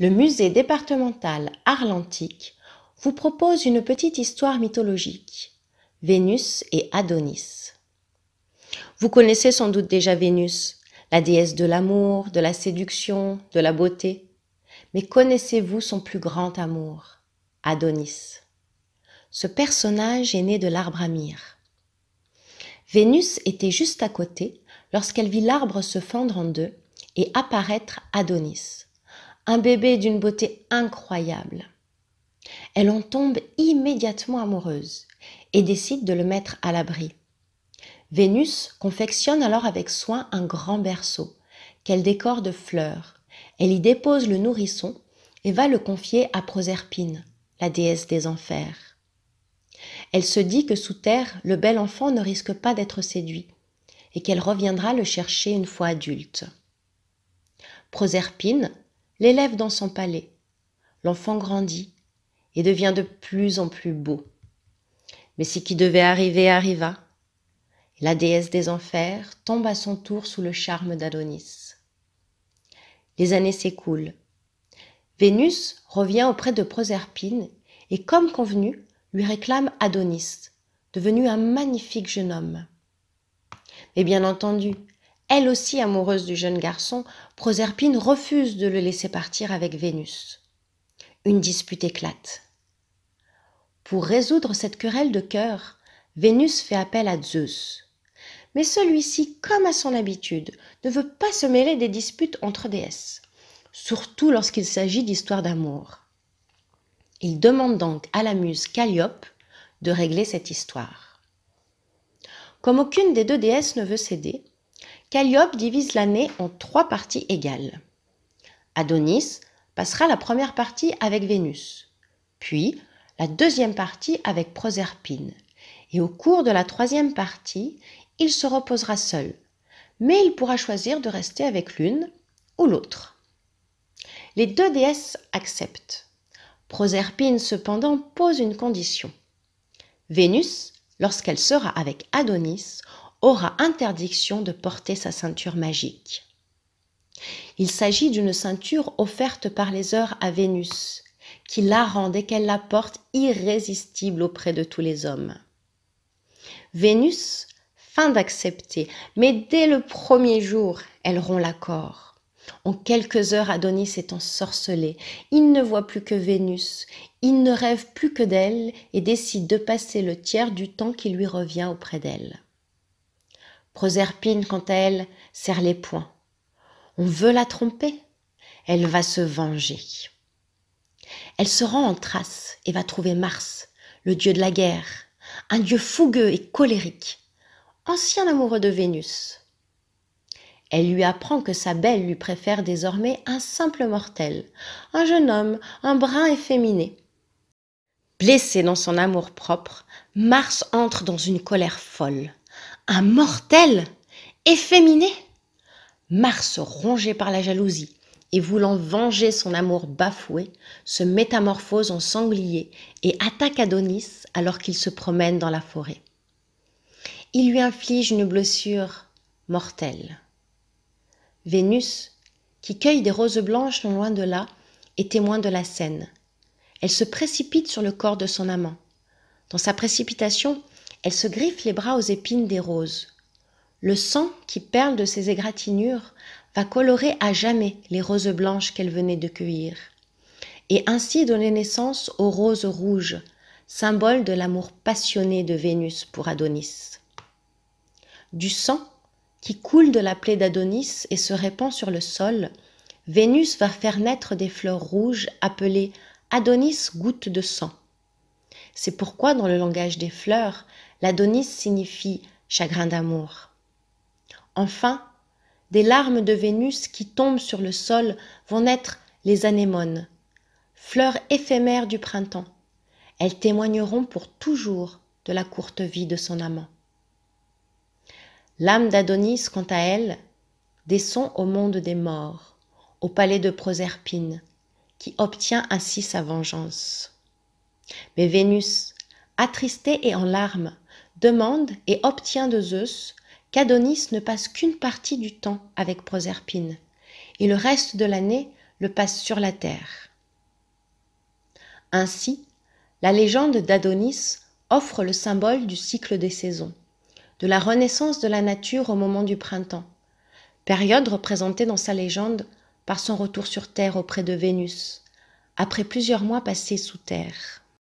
le musée départemental Arlantique vous propose une petite histoire mythologique, Vénus et Adonis. Vous connaissez sans doute déjà Vénus, la déesse de l'amour, de la séduction, de la beauté, mais connaissez-vous son plus grand amour, Adonis Ce personnage est né de l'arbre à myrrhe. Vénus était juste à côté lorsqu'elle vit l'arbre se fendre en deux et apparaître Adonis un bébé d'une beauté incroyable. Elle en tombe immédiatement amoureuse et décide de le mettre à l'abri. Vénus confectionne alors avec soin un grand berceau qu'elle décore de fleurs. Elle y dépose le nourrisson et va le confier à Proserpine, la déesse des enfers. Elle se dit que sous terre, le bel enfant ne risque pas d'être séduit et qu'elle reviendra le chercher une fois adulte. Proserpine l'élève dans son palais, l'enfant grandit et devient de plus en plus beau. Mais ce qui devait arriver arriva. La déesse des enfers tombe à son tour sous le charme d'Adonis. Les années s'écoulent. Vénus revient auprès de Proserpine et, comme convenu, lui réclame Adonis, devenu un magnifique jeune homme. Mais bien entendu, elle aussi amoureuse du jeune garçon, Proserpine refuse de le laisser partir avec Vénus. Une dispute éclate. Pour résoudre cette querelle de cœur, Vénus fait appel à Zeus. Mais celui-ci, comme à son habitude, ne veut pas se mêler des disputes entre déesses, surtout lorsqu'il s'agit d'histoires d'amour. Il demande donc à la muse Calliope de régler cette histoire. Comme aucune des deux déesses ne veut céder, Calliope divise l'année en trois parties égales. Adonis passera la première partie avec Vénus, puis la deuxième partie avec Proserpine, et au cours de la troisième partie, il se reposera seul, mais il pourra choisir de rester avec l'une ou l'autre. Les deux déesses acceptent. Proserpine cependant pose une condition. Vénus, lorsqu'elle sera avec Adonis, aura interdiction de porter sa ceinture magique. Il s'agit d'une ceinture offerte par les heures à Vénus, qui la rend dès qu'elle la porte irrésistible auprès de tous les hommes. Vénus fin d'accepter, mais dès le premier jour, elle rompt l'accord. En quelques heures, Adonis est ensorcelé. Il ne voit plus que Vénus, il ne rêve plus que d'elle et décide de passer le tiers du temps qui lui revient auprès d'elle. Proserpine, quant à elle, serre les poings. On veut la tromper. Elle va se venger. Elle se rend en trace et va trouver Mars, le dieu de la guerre, un dieu fougueux et colérique, ancien amoureux de Vénus. Elle lui apprend que sa belle lui préfère désormais un simple mortel, un jeune homme, un brin efféminé. Blessé dans son amour propre, Mars entre dans une colère folle. Un mortel Efféminé Mars, rongé par la jalousie et voulant venger son amour bafoué, se métamorphose en sanglier et attaque Adonis alors qu'il se promène dans la forêt. Il lui inflige une blessure mortelle. Vénus, qui cueille des roses blanches non loin de là, est témoin de la scène. Elle se précipite sur le corps de son amant. Dans sa précipitation, elle se griffe les bras aux épines des roses. Le sang qui perle de ses égratignures va colorer à jamais les roses blanches qu'elle venait de cueillir, et ainsi donner naissance aux roses rouges, symbole de l'amour passionné de Vénus pour Adonis. Du sang qui coule de la plaie d'Adonis et se répand sur le sol, Vénus va faire naître des fleurs rouges appelées Adonis goutte de sang. C'est pourquoi dans le langage des fleurs, l'adonis signifie chagrin d'amour. Enfin, des larmes de Vénus qui tombent sur le sol vont naître les anémones, fleurs éphémères du printemps. Elles témoigneront pour toujours de la courte vie de son amant. L'âme d'Adonis, quant à elle, descend au monde des morts, au palais de Proserpine, qui obtient ainsi sa vengeance. Mais Vénus, attristée et en larmes, demande et obtient de Zeus qu'Adonis ne passe qu'une partie du temps avec Proserpine, et le reste de l'année le passe sur la terre. Ainsi, la légende d'Adonis offre le symbole du cycle des saisons, de la renaissance de la nature au moment du printemps, période représentée dans sa légende par son retour sur Terre auprès de Vénus, après plusieurs mois passés sous Terre.